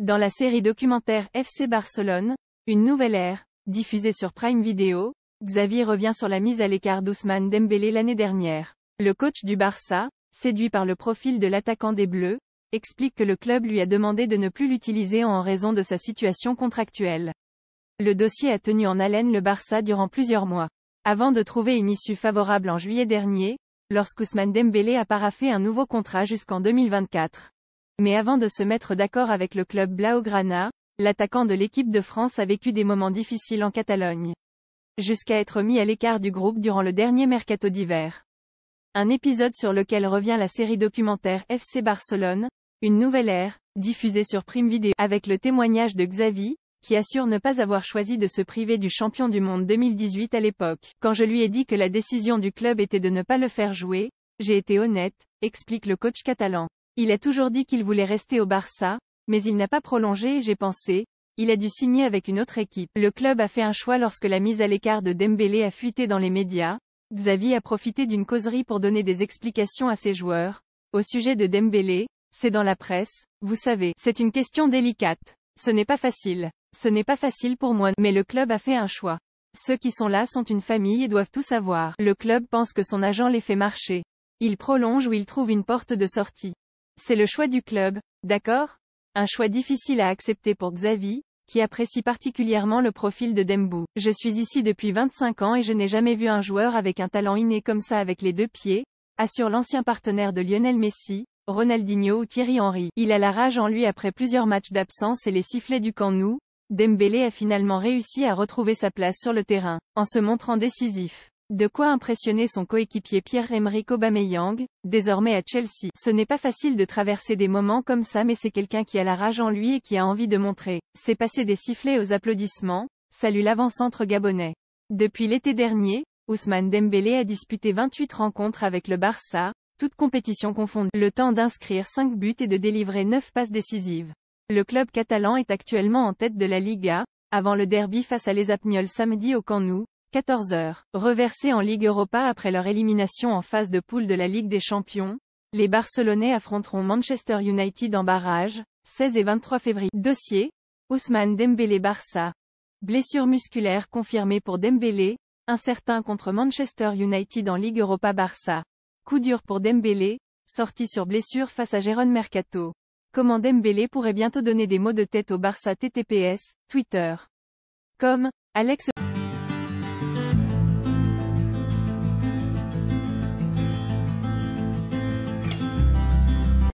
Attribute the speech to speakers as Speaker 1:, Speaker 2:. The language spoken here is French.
Speaker 1: Dans la série documentaire FC Barcelone, Une nouvelle ère, diffusée sur Prime Video, Xavier revient sur la mise à l'écart d'Ousmane Dembélé l'année dernière. Le coach du Barça, séduit par le profil de l'attaquant des Bleus, explique que le club lui a demandé de ne plus l'utiliser en raison de sa situation contractuelle. Le dossier a tenu en haleine le Barça durant plusieurs mois. Avant de trouver une issue favorable en juillet dernier, lorsqu'Ousmane Dembélé a paraffé un nouveau contrat jusqu'en 2024. Mais avant de se mettre d'accord avec le club Blaugrana, l'attaquant de l'équipe de France a vécu des moments difficiles en Catalogne. Jusqu'à être mis à l'écart du groupe durant le dernier mercato d'hiver. Un épisode sur lequel revient la série documentaire FC Barcelone, une nouvelle ère, diffusée sur Prime Video avec le témoignage de Xavi, qui assure ne pas avoir choisi de se priver du champion du monde 2018 à l'époque. Quand je lui ai dit que la décision du club était de ne pas le faire jouer, j'ai été honnête, explique le coach catalan. Il a toujours dit qu'il voulait rester au Barça, mais il n'a pas prolongé et j'ai pensé, il a dû signer avec une autre équipe. Le club a fait un choix lorsque la mise à l'écart de Dembélé a fuité dans les médias. Xavi a profité d'une causerie pour donner des explications à ses joueurs. Au sujet de Dembélé, c'est dans la presse, vous savez, c'est une question délicate. Ce n'est pas facile. Ce n'est pas facile pour moi, mais le club a fait un choix. Ceux qui sont là sont une famille et doivent tout savoir. Le club pense que son agent les fait marcher. Il prolonge ou il trouve une porte de sortie. C'est le choix du club, d'accord Un choix difficile à accepter pour Xavi, qui apprécie particulièrement le profil de Dembou. Je suis ici depuis 25 ans et je n'ai jamais vu un joueur avec un talent inné comme ça avec les deux pieds, assure l'ancien partenaire de Lionel Messi, Ronaldinho ou Thierry Henry. Il a la rage en lui après plusieurs matchs d'absence et les sifflets du camp nou. Dembélé a finalement réussi à retrouver sa place sur le terrain, en se montrant décisif. De quoi impressionner son coéquipier Pierre-Emerick Aubameyang, désormais à Chelsea. Ce n'est pas facile de traverser des moments comme ça mais c'est quelqu'un qui a la rage en lui et qui a envie de montrer. C'est passé des sifflets aux applaudissements, salut l'avant-centre gabonais. Depuis l'été dernier, Ousmane Dembélé a disputé 28 rencontres avec le Barça, toutes compétitions confondues. Le temps d'inscrire 5 buts et de délivrer 9 passes décisives. Le club catalan est actuellement en tête de la Liga, avant le derby face à les Apniols samedi au Camp Nou, 14h, reversés en Ligue Europa après leur élimination en phase de poule de la Ligue des Champions, les Barcelonais affronteront Manchester United en barrage, 16 et 23 février. Dossier, Ousmane Dembélé-Barça. Blessure musculaire confirmée pour Dembélé, incertain contre Manchester United en Ligue Europa-Barça. Coup dur pour Dembélé, sorti sur blessure face à Jérôme Mercato. Comment Dembélé pourrait bientôt donner des mots de tête au Barça TTPS, Twitter. Comme, Alex